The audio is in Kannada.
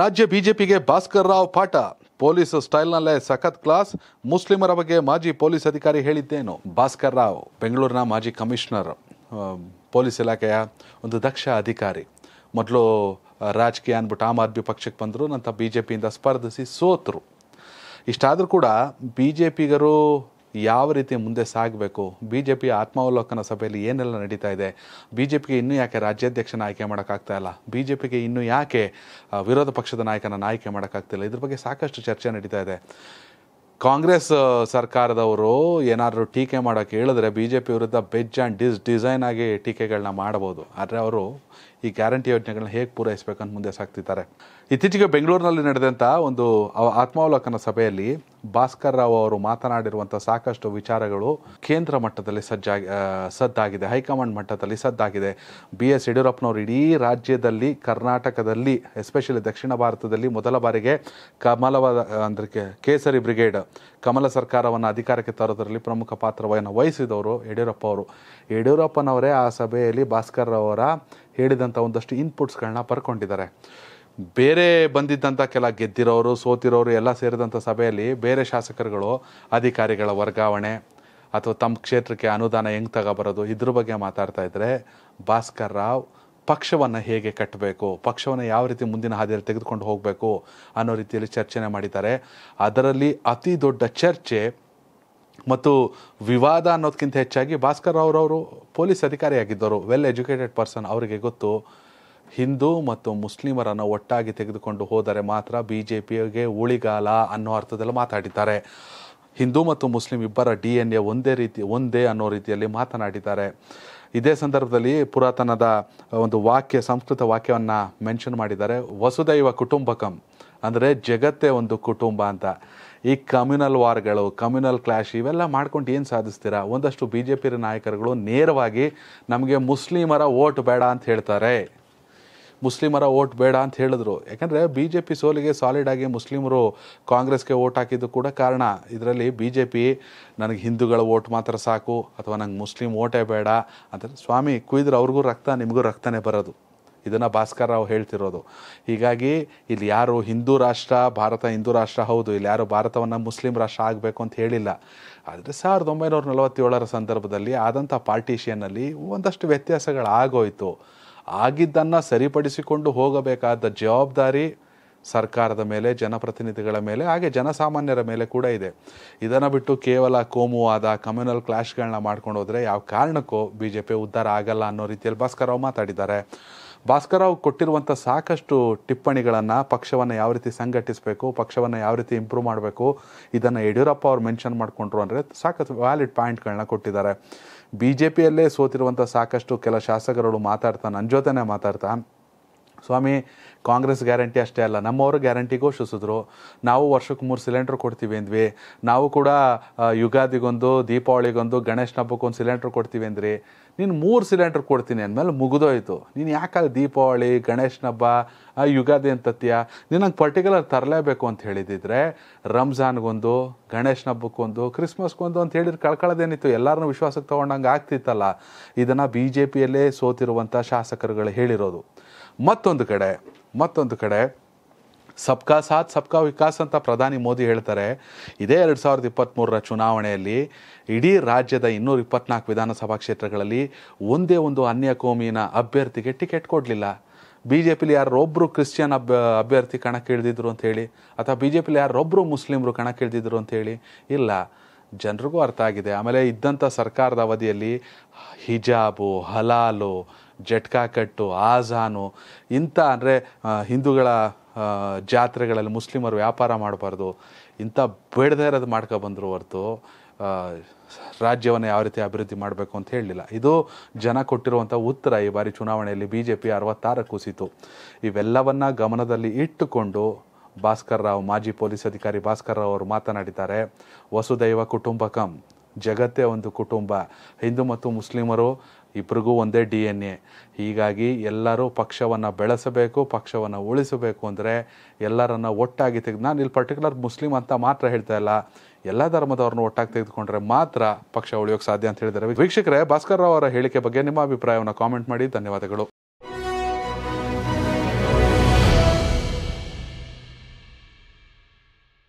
ರಾಜ್ಯ ಬಿಜೆಪಿಗೆ ಭಾಸ್ಕರ್ ರಾವ್ ಪಾಠ ಪೊಲೀಸ್ ಸ್ಟೈಲ್ನಲ್ಲೇ ಸಖತ್ ಕ್ಲಾಸ್ ಮುಸ್ಲಿಮರ ಬಗ್ಗೆ ಮಾಜಿ ಪೊಲೀಸ್ ಅಧಿಕಾರಿ ಹೇಳಿದ್ದೇನು ಭಾಸ್ಕರ್ ರಾವ್ ಬೆಂಗಳೂರಿನ ಮಾಜಿ ಕಮಿಷನರ್ ಪೊಲೀಸ್ ಇಲಾಖೆಯ ಒಂದು ದಕ್ಷ ಅಧಿಕಾರಿ ಮೊದಲು ರಾಜಕೀಯ ಅಂದ್ಬಿಟ್ಟು ಆಮ್ ಆದ್ಮಿ ಪಕ್ಷಕ್ಕೆ ಬಂದರು ನಂತರ ಬಿ ಜೆ ಪಿಯಿಂದ ಸ್ಪರ್ಧಿಸಿ ಸೋತರು ಇಷ್ಟಾದರೂ ಕೂಡ ಬಿ ಜೆ ಪಿಗರು ಯಾವ ರೀತಿ ಮುಂದೆ ಸಾಗಬೇಕು ಬಿ ಜೆ ಪಿಯ ಆತ್ಮಾವಲೋಕನ ಸಭೆಯಲ್ಲಿ ಏನೆಲ್ಲ ನಡೀತಾ ಇದೆ ಬಿ ಜೆ ಪಿಗೆ ಇನ್ನೂ ಯಾಕೆ ರಾಜ್ಯಾಧ್ಯಕ್ಷನ ಆಯ್ಕೆ ಮಾಡೋಕ್ಕಾಗ್ತಾ ಇಲ್ಲ ಬಿ ಜೆ ಪಿಗೆ ಇನ್ನೂ ಯಾಕೆ ವಿರೋಧ ಪಕ್ಷದ ನಾಯಕನ ಆಯ್ಕೆ ಮಾಡೋಕ್ಕಾಗ್ತಿಲ್ಲ ಇದ್ರ ಬಗ್ಗೆ ಸಾಕಷ್ಟು ಚರ್ಚೆ ನಡೀತಾ ಇದೆ ಕಾಂಗ್ರೆಸ್ ಸರ್ಕಾರದವರು ಏನಾದರೂ ಟೀಕೆ ಮಾಡೋಕ್ಕೆ ಹೇಳಿದ್ರೆ ಬಿ ಜೆ ಪಿ ವಿರುದ್ಧ ಬೆಜ್ ಆ್ಯಂಡ್ ಡಿಸ್ ಡಿಸೈನ್ ಆಗಿ ಟೀಕೆಗಳನ್ನ ಮಾಡ್ಬೋದು ಆದರೆ ಅವರು ಈ ಗ್ಯಾರಂಟಿ ಯೋಜನೆಗಳನ್ನ ಹೇಗೆ ಪೂರೈಸಬೇಕಂತ ಮುಂದೆ ಸಾಕ್ತಿದ್ದಾರೆ ಇತ್ತೀಚೆಗೆ ಬೆಂಗಳೂರಿನಲ್ಲಿ ನಡೆದಂಥ ಒಂದು ಆತ್ಮಾವಲೋಕನ ಸಭೆಯಲ್ಲಿ ಭಾಸ್ಕರ್ ರಾವ್ ಅವರು ಮಾತನಾಡಿರುವಂಥ ಸಾಕಷ್ಟು ವಿಚಾರಗಳು ಕೇಂದ್ರ ಮಟ್ಟದಲ್ಲಿ ಸಜ್ಜಾಗಿ ಸದ್ದಾಗಿದೆ ಹೈಕಮಾಂಡ್ ಮಟ್ಟದಲ್ಲಿ ಸದ್ದಾಗಿದೆ ಬಿ ಎಸ್ ಯಡಿಯೂರಪ್ಪನವರು ಇಡೀ ರಾಜ್ಯದಲ್ಲಿ ಕರ್ನಾಟಕದಲ್ಲಿ ಎಸ್ಪೆಷಲಿ ದಕ್ಷಿಣ ಭಾರತದಲ್ಲಿ ಮೊದಲ ಬಾರಿಗೆ ಕಮಲವಾದ ಅಂದರೆ ಕೇಸರಿ ಬ್ರಿಗೇಡ್ ಕಮಲ ಸರ್ಕಾರವನ್ನು ಅಧಿಕಾರಕ್ಕೆ ತರೋದರಲ್ಲಿ ಪ್ರಮುಖ ಪಾತ್ರವನ್ನು ವಹಿಸಿದವರು ಯಡಿಯೂರಪ್ಪ ಅವರು ಯಡಿಯೂರಪ್ಪನವರೇ ಆ ಸಭೆಯಲ್ಲಿ ಭಾಸ್ಕರ್ ಅವರ ಹೇಳಿದಂಥ ಒಂದಷ್ಟು ಇನ್ಪುಟ್ಸ್ಗಳನ್ನ ಪರ್ಕೊಂಡಿದ್ದಾರೆ ಬೇರೆ ಬಂದಿದ್ದಂಥ ಕೆಲ ಗೆದ್ದಿರೋರು ಸೋತಿರೋರು ಎಲ್ಲ ಸೇರಿದಂಥ ಸಭೆಯಲ್ಲಿ ಬೇರೆ ಶಾಸಕರುಗಳು ಅಧಿಕಾರಿಗಳ ವರ್ಗಾವಣೆ ಅಥವಾ ತಮ್ಮ ಕ್ಷೇತ್ರಕ್ಕೆ ಅನುದಾನ ಹೆಂಗೆ ತಗೋಬರೋದು ಇದ್ರ ಬಗ್ಗೆ ಮಾತಾಡ್ತಾ ಇದ್ದರೆ ಭಾಸ್ಕರ್ ರಾವ್ ಪಕ್ಷವನ್ನು ಹೇಗೆ ಕಟ್ಟಬೇಕು ಪಕ್ಷವನ್ನು ಯಾವ ರೀತಿ ಮುಂದಿನ ಹಾದಿಯಲ್ಲಿ ತೆಗೆದುಕೊಂಡು ಹೋಗಬೇಕು ಅನ್ನೋ ರೀತಿಯಲ್ಲಿ ಚರ್ಚೆನೆ ಮಾಡಿದ್ದಾರೆ ಅದರಲ್ಲಿ ಅತಿ ದೊಡ್ಡ ಚರ್ಚೆ ಮತ್ತು ವಿವಾದ ಅನ್ನೋದಕ್ಕಿಂತ ಹೆಚ್ಚಾಗಿ ಭಾಸ್ಕರ್ ರಾವ್ರವರು ಪೊಲೀಸ್ ಅಧಿಕಾರಿಯಾಗಿದ್ದರು ವೆಲ್ ಎಜುಕೇಟೆಡ್ ಪರ್ಸನ್ ಅವರಿಗೆ ಗೊತ್ತು ಹಿಂದೂ ಮತ್ತು ಮುಸ್ಲಿಮರನ್ನು ಒಟ್ಟಾಗಿ ತೆಗೆದುಕೊಂಡು ಹೋದರೆ ಮಾತ್ರ ಬಿ ಜೆ ಪಿಗೆ ಉಳಿಗಾಲ ಅನ್ನೋ ಅರ್ಥದಲ್ಲಿ ಮಾತಾಡಿದ್ದಾರೆ ಹಿಂದೂ ಮತ್ತು ಮುಸ್ಲಿಂ ಇಬ್ಬರ ಡಿ ಎನ್ ಎ ಒಂದೇ ರೀತಿ ಒಂದೇ ಅನ್ನೋ ರೀತಿಯಲ್ಲಿ ಮಾತನಾಡಿದ್ದಾರೆ ಇದೇ ಸಂದರ್ಭದಲ್ಲಿ ಪುರಾತನದ ಒಂದು ವಾಕ್ಯ ಸಂಸ್ಕೃತ ವಾಕ್ಯವನ್ನು ಮೆನ್ಷನ್ ಮಾಡಿದ್ದಾರೆ ವಸುದೈವ ಕುಟುಂಬಕಂ ಅಂದರೆ ಜಗತ್ತೇ ಒಂದು ಕುಟುಂಬ ಅಂತ ಈ ಕಮ್ಯುನಲ್ ವಾರ್ಗಳು ಕಮ್ಯುನಲ್ ಕ್ಲಾಶ್ ಇವೆಲ್ಲ ಮಾಡ್ಕೊಂಡು ಏನು ಸಾಧಿಸ್ತೀರಾ ಒಂದಷ್ಟು ಬಿ ಜೆ ಪಿ ನಾಯಕರುಗಳು ನೇರವಾಗಿ ನಮಗೆ ಮುಸ್ಲಿಮರ ಓಟ್ ಬೇಡ ಅಂತ ಹೇಳ್ತಾರೆ ಮುಸ್ಲಿಮರ ಓಟ್ ಬೇಡ ಅಂತ ಹೇಳಿದ್ರು ಯಾಕಂದರೆ ಬಿ ಜೆ ಪಿ ಸೋಲಿಗೆ ಸಾಲಿಡ್ ಆಗಿ ಮುಸ್ಲಿಮರು ಕಾಂಗ್ರೆಸ್ಗೆ ಓಟ್ ಹಾಕಿದ್ದು ಕೂಡ ಕಾರಣ ಇದರಲ್ಲಿ ಬಿ ಜೆ ಪಿ ನನಗೆ ಹಿಂದೂಗಳ ಓಟ್ ಮಾತ್ರ ಸಾಕು ಅಥವಾ ನಂಗೆ ಮುಸ್ಲಿಂ ಓಟೇ ಬೇಡ ಅಂತ ಸ್ವಾಮಿ ಕುಯ್ದ್ರೆ ಅವ್ರಿಗೂ ರಕ್ತ ನಿಮಗೂ ರಕ್ತನೇ ಬರೋದು ಇದನ್ನು ಭಾಸ್ಕರ್ ರಾವ್ ಹೇಳ್ತಿರೋದು ಹೀಗಾಗಿ ಇಲ್ಲಿ ಯಾರು ಹಿಂದೂ ರಾಷ್ಟ್ರ ಭಾರತ ಹಿಂದೂ ರಾಷ್ಟ್ರ ಹೌದು ಇಲ್ಲಿ ಯಾರು ಭಾರತವನ್ನು ಮುಸ್ಲಿಂ ರಾಷ್ಟ್ರ ಆಗಬೇಕು ಅಂತ ಹೇಳಿಲ್ಲ ಆದರೆ ಸಾವಿರದ ಒಂಬೈನೂರ ನಲವತ್ತೇಳರ ಸಂದರ್ಭದಲ್ಲಿ ಆದಂಥ ಪಾರ್ಟಿಷಿಯನ್ನಲ್ಲಿ ಒಂದಷ್ಟು ವ್ಯತ್ಯಾಸಗಳಾಗೋಯಿತು ಆಗಿದ್ದನ್ನು ಸರಿಪಡಿಸಿಕೊಂಡು ಹೋಗಬೇಕಾದ ಜವಾಬ್ದಾರಿ ಸರ್ಕಾರದ ಮೇಲೆ ಜನಪ್ರತಿನಿಧಿಗಳ ಮೇಲೆ ಹಾಗೆ ಜನಸಾಮಾನ್ಯರ ಮೇಲೆ ಕೂಡ ಇದೆ ಇದನ್ನು ಬಿಟ್ಟು ಕೇವಲ ಕೋಮುವಾದ ಕಮ್ಯುನಲ್ ಕ್ಲಾಶ್ಗಳನ್ನ ಮಾಡ್ಕೊಂಡು ಹೋದರೆ ಯಾವ ಕಾರಣಕ್ಕೂ ಬಿ ಜೆ ಪಿ ಉದ್ಧಾರ ಆಗಲ್ಲ ಅನ್ನೋ ರೀತಿಯಲ್ಲಿ ಭಾಸ್ಕರ್ ಮಾತಾಡಿದ್ದಾರೆ ಭಾಸ್ಕರ್ ಕೊಟ್ಟಿರುವಂಥ ಸಾಕಷ್ಟು ಟಿಪ್ಪಣಿಗಳನ್ನು ಪಕ್ಷವನ್ನು ಯಾವ ರೀತಿ ಸಂಘಟಿಸಬೇಕು ಪಕ್ಷವನ್ನು ಯಾವ ರೀತಿ ಇಂಪ್ರೂವ್ ಮಾಡಬೇಕು ಇದನ್ನು ಯಡಿಯೂರಪ್ಪ ಅವರು ಮೆನ್ಷನ್ ಮಾಡಿಕೊಂಡ್ರು ಅಂದರೆ ಸಾಕಷ್ಟು ವ್ಯಾಲಿಡ್ ಪಾಯಿಂಟ್ಗಳನ್ನ ಕೊಟ್ಟಿದ್ದಾರೆ ಬಿ ಜೆ ಪಿಯಲ್ಲೇ ಸೋತಿರುವಂಥ ಸಾಕಷ್ಟು ಕೆಲ ಶಾಸಕರುಗಳು ಮಾತಾಡ್ತಾ ನನ್ನ ಜೊತೆನೇ ಮಾತಾಡ್ತಾ ಸ್ವಾಮಿ ಕಾಂಗ್ರೆಸ್ ಗ್ಯಾರಂಟಿ ಅಷ್ಟೇ ಅಲ್ಲ ನಮ್ಮವರು ಗ್ಯಾರಂಟಿಗೂ ಘೋಷಿಸಿದ್ರು ನಾವು ವರ್ಷಕ್ಕೆ ಮೂರು ಸಿಲಿಂಡ್ರ್ ಕೊಡ್ತೀವಿ ಅಂದ್ವಿ ನಾವು ಕೂಡ ಯುಗಾದಿಗೊಂದು ದೀಪಾವಳಿಗೊಂದು ಗಣೇಶನ ಹಬ್ಬಕ್ಕೊಂದು ಸಿಲಿಂಡ್ರ್ ಕೊಡ್ತೀವಿ ಅಂದ್ರಿ ನೀನು ಮೂರು ಸಿಲಿಂಡರ್ ಕೊಡ್ತೀನಿ ಅಂದಮೇಲೆ ಮುಗಿದೋಯ್ತು ನೀನು ಯಾಕಲ್ಲಿ ದೀಪಾವಳಿ ಗಣೇಶನ ಹಬ್ಬ ಆ ಯುಗಾದಿ ಅಂತತ್ಯ ನೀನು ಪರ್ಟಿಕ್ಯುಲರ್ ತರಲೇಬೇಕು ಅಂತ ಹೇಳಿದಿದ್ರೆ ರಂಜಾನ್ಗೊಂದು ಗಣೇಶನ ಹಬ್ಬಕ್ಕೊಂದು ಕ್ರಿಸ್ಮಸ್ಗೊಂದು ಅಂತ ಹೇಳಿದ್ರೆ ಕಳ್ಕೊಳ್ಳೋದೇನಿತ್ತು ಎಲ್ಲರೂ ವಿಶ್ವಾಸಕ್ಕೆ ತೊಗೊಂಡಂಗೆ ಆಗ್ತಿತ್ತಲ್ಲ ಇದನ್ನು ಬಿ ಜೆ ಪಿಯಲ್ಲೇ ಸೋತಿರುವಂಥ ಶಾಸಕರುಗಳು ಹೇಳಿರೋದು ಮತ್ತೊಂದು ಕಡೆ ಮತ್ತೊಂದು ಕಡೆ ಸಬ್ಕಾ ಸಾಥ್ ಸಬ್ಕಾ ವಿಕಾಸ್ ಅಂತ ಪ್ರಧಾನಿ ಮೋದಿ ಹೇಳ್ತಾರೆ ಇದೇ ಎರಡು ಸಾವಿರದ ಇಪ್ಪತ್ತ್ಮೂರರ ಚುನಾವಣೆಯಲ್ಲಿ ಇಡೀ ರಾಜ್ಯದ ಇನ್ನೂರ ಇಪ್ಪತ್ನಾಲ್ಕು ವಿಧಾನಸಭಾ ಕ್ಷೇತ್ರಗಳಲ್ಲಿ ಒಂದೇ ಒಂದು ಅನ್ಯ ಕೋಮಿನ ಅಭ್ಯರ್ಥಿಗೆ ಟಿಕೆಟ್ ಕೊಡಲಿಲ್ಲ ಬಿ ಜೆ ಪಿಲಿ ಯಾರೊಬ್ಬರು ಕ್ರಿಶ್ಚಿಯನ್ ಅಭ್ಯ ಅಭ್ಯರ್ಥಿ ಕಣಕ್ಕಿಳಿದಿದ್ರು ಹೇಳಿ ಅಥವಾ ಬಿ ಜೆ ಪಿಲಿ ಯಾರೊಬ್ಬರು ಮುಸ್ಲಿಮರು ಕಣಕ್ಕಿಳಿದಿದ್ರು ಅಂತೇಳಿ ಇಲ್ಲ ಜನರಿಗೂ ಅರ್ಥ ಆಗಿದೆ ಆಮೇಲೆ ಇದ್ದಂಥ ಸರ್ಕಾರದ ಅವಧಿಯಲ್ಲಿ ಹಿಜಾಬು ಹಲಾಲು ಜಟ್ಕಾ ಕಟ್ಟು ಆಜಾನು ಇಂಥ ಅಂದರೆ ಹಿಂದೂಗಳ ಜಾತ್ರೆಗಳಲ್ಲಿ ಮುಸ್ಲಿಮರು ವ್ಯಾಪಾರ ಮಾಡಬಾರ್ದು ಇಂಥ ಬೇಡದೇ ಇರೋದು ಮಾಡ್ಕೊಬಂದರು ಹೊರತು ರಾಜ್ಯವನ್ನು ಯಾವ ರೀತಿ ಅಭಿವೃದ್ಧಿ ಮಾಡಬೇಕು ಅಂತ ಹೇಳಲಿಲ್ಲ ಇದು ಜನ ಕೊಟ್ಟಿರುವಂಥ ಉತ್ತರ ಈ ಬಾರಿ ಚುನಾವಣೆಯಲ್ಲಿ ಬಿ ಜೆ ಪಿ ಅರವತ್ತಾರ ಕುಸಿತು ಇವೆಲ್ಲವನ್ನು ಗಮನದಲ್ಲಿ ಇಟ್ಟುಕೊಂಡು ಭಾಸ್ಕರ್ ರಾವ್ ಮಾಜಿ ಪೊಲೀಸ್ ಅಧಿಕಾರಿ ಭಾಸ್ಕರ್ ರಾವ್ ಅವರು ಮಾತನಾಡಿದ್ದಾರೆ ವಸುದೈವ ಕುಟುಂಬಕಂ ಜಗತ್ತೇ ಒಂದು ಕುಟುಂಬ ಹಿಂದೂ ಮತ್ತು ಮುಸ್ಲಿಮರು ಇಬ್ರಿಗೂ ಒಂದೇ ಡಿ ಎನ್ ಎ ಹೀಗಾಗಿ ಎಲ್ಲರೂ ಪಕ್ಷವನ್ನು ಬೆಳೆಸಬೇಕು ಪಕ್ಷವನ್ನು ಉಳಿಸಬೇಕು ಅಂದರೆ ಎಲ್ಲರನ್ನು ಒಟ್ಟಾಗಿ ತೆಗೆದು ನಾನು ಇಲ್ಲಿ ಪರ್ಟಿಕ್ಯುಲರ್ ಮುಸ್ಲಿಂ ಅಂತ ಮಾತ್ರ ಹೇಳ್ತಾ ಇಲ್ಲ ಎಲ್ಲ ಧರ್ಮದವ್ರನ್ನ ಒಟ್ಟಾಗಿ ತೆಗೆದುಕೊಂಡ್ರೆ ಮಾತ್ರ ಪಕ್ಷ ಉಳಿಯೋಕ್ಕೆ ಸಾಧ್ಯ ಅಂತ ಹೇಳಿದ್ದಾರೆ ವೀಕ್ಷಕರೇ ಭಾಸ್ಕರ್ ರಾವ್ ಅವರ ಹೇಳಿಕೆ ಬಗ್ಗೆ ನಿಮ್ಮ ಅಭಿಪ್ರಾಯವನ್ನು ಕಾಮೆಂಟ್ ಮಾಡಿ ಧನ್ಯವಾದಗಳು